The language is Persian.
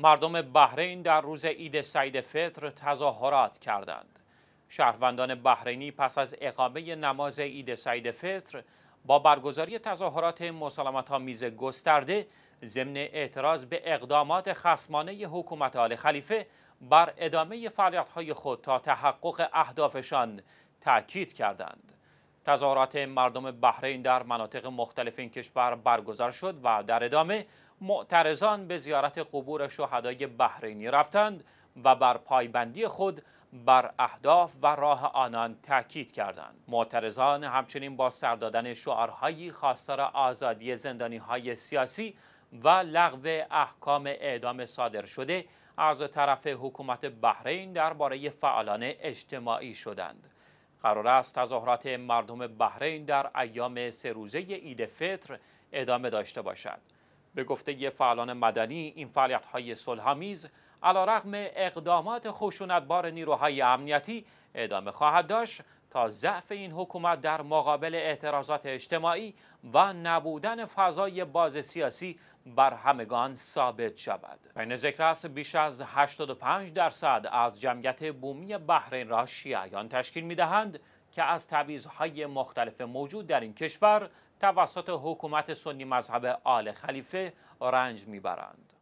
مردم بحرین در روز عید سعید فطر تظاهرات کردند. شهروندان بحرینی پس از اقامه نماز عید سعید فطر با برگزاری تظاهرات مسالمت میز گسترده ضمن اعتراض به اقدامات خسمانه حکومت آل خلیفه بر ادامه فعالیت‌های خود تا تحقق اهدافشان تأکید کردند. تظاهرات مردم بحرین در مناطق مختلف این کشور برگزار شد و در ادامه معترضان به زیارت قبور شهدای بحرینی رفتند و بر پایبندی خود بر اهداف و راه آنان تاکید کردند. معترضان همچنین با سردادن دادن شعارهایی خواستار آزادی زندانی های سیاسی و لغو احکام اعدام صادر شده از طرف حکومت بحرین درباره فعالان اجتماعی شدند. قرار است تظاهرات مردم بحرین در ایام سه روزه عید فطر ادامه داشته باشد به گفته فعالان مدنی این فعالیت های صلحآمیز رغم اقدامات خشونتبار نیروهای امنیتی ادامه خواهد داشت تا ضعف این حکومت در مقابل اعتراضات اجتماعی و نبودن فضای باز سیاسی بر همگان ثابت شود. بین ذکر است بیش از 85 درصد از جمعیت بومی بحرین را شیعیان تشکیل میدهند که از تبیزهای مختلف موجود در این کشور توسط حکومت سنی مذهب آل خلیفه رنج میبرند.